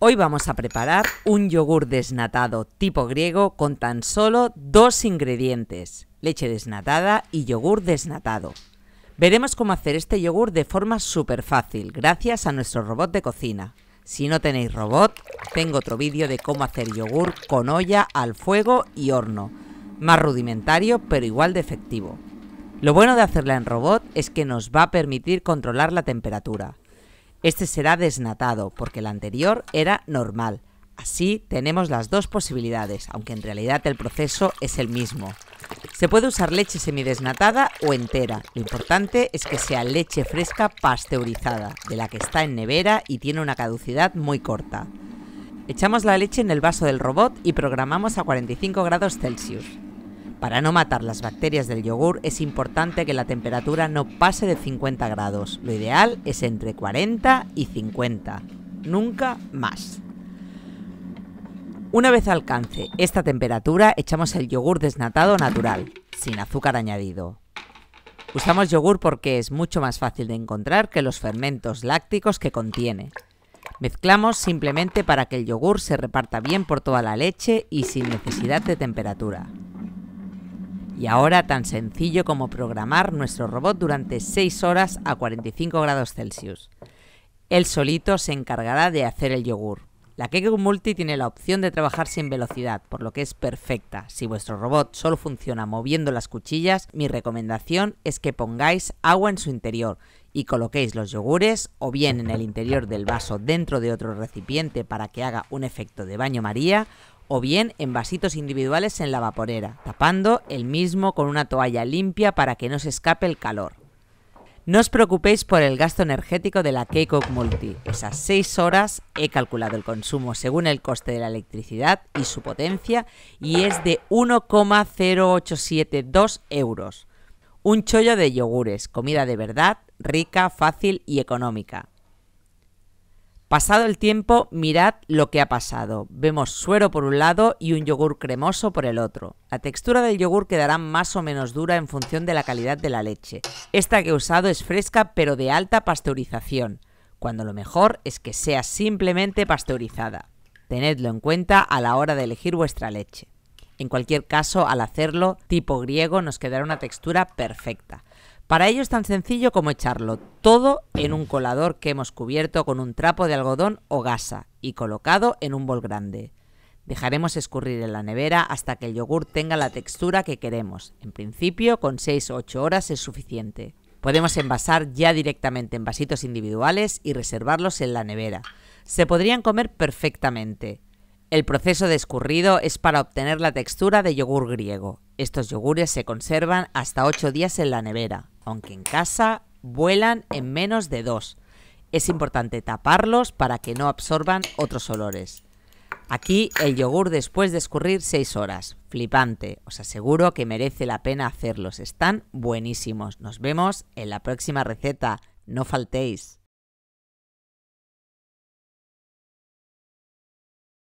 Hoy vamos a preparar un yogur desnatado tipo griego con tan solo dos ingredientes, leche desnatada y yogur desnatado. Veremos cómo hacer este yogur de forma súper fácil gracias a nuestro robot de cocina. Si no tenéis robot, tengo otro vídeo de cómo hacer yogur con olla al fuego y horno. Más rudimentario, pero igual de efectivo. Lo bueno de hacerla en robot es que nos va a permitir controlar la temperatura. Este será desnatado, porque el anterior era normal. Así tenemos las dos posibilidades, aunque en realidad el proceso es el mismo. Se puede usar leche semidesnatada o entera. Lo importante es que sea leche fresca pasteurizada, de la que está en nevera y tiene una caducidad muy corta. Echamos la leche en el vaso del robot y programamos a 45 grados Celsius. Para no matar las bacterias del yogur es importante que la temperatura no pase de 50 grados. Lo ideal es entre 40 y 50. Nunca más. Una vez alcance esta temperatura, echamos el yogur desnatado natural, sin azúcar añadido. Usamos yogur porque es mucho más fácil de encontrar que los fermentos lácticos que contiene. Mezclamos simplemente para que el yogur se reparta bien por toda la leche y sin necesidad de temperatura. Y ahora tan sencillo como programar nuestro robot durante 6 horas a 45 grados Celsius. Él solito se encargará de hacer el yogur. La Kegel Multi tiene la opción de trabajar sin velocidad, por lo que es perfecta. Si vuestro robot solo funciona moviendo las cuchillas, mi recomendación es que pongáis agua en su interior y coloquéis los yogures o bien en el interior del vaso dentro de otro recipiente para que haga un efecto de baño María o bien en vasitos individuales en la vaporera, tapando el mismo con una toalla limpia para que no se escape el calor. No os preocupéis por el gasto energético de la K-Cook Multi. Esas 6 horas he calculado el consumo según el coste de la electricidad y su potencia y es de 1,0872 euros. Un chollo de yogures, comida de verdad, rica, fácil y económica. Pasado el tiempo, mirad lo que ha pasado. Vemos suero por un lado y un yogur cremoso por el otro. La textura del yogur quedará más o menos dura en función de la calidad de la leche. Esta que he usado es fresca pero de alta pasteurización, cuando lo mejor es que sea simplemente pasteurizada. Tenedlo en cuenta a la hora de elegir vuestra leche. En cualquier caso, al hacerlo tipo griego nos quedará una textura perfecta. Para ello es tan sencillo como echarlo todo en un colador que hemos cubierto con un trapo de algodón o gasa y colocado en un bol grande. Dejaremos escurrir en la nevera hasta que el yogur tenga la textura que queremos. En principio, con 6 o 8 horas es suficiente. Podemos envasar ya directamente en vasitos individuales y reservarlos en la nevera. Se podrían comer perfectamente. El proceso de escurrido es para obtener la textura de yogur griego. Estos yogures se conservan hasta 8 días en la nevera, aunque en casa vuelan en menos de 2. Es importante taparlos para que no absorban otros olores. Aquí el yogur después de escurrir 6 horas. Flipante, os aseguro que merece la pena hacerlos, están buenísimos. Nos vemos en la próxima receta, no faltéis.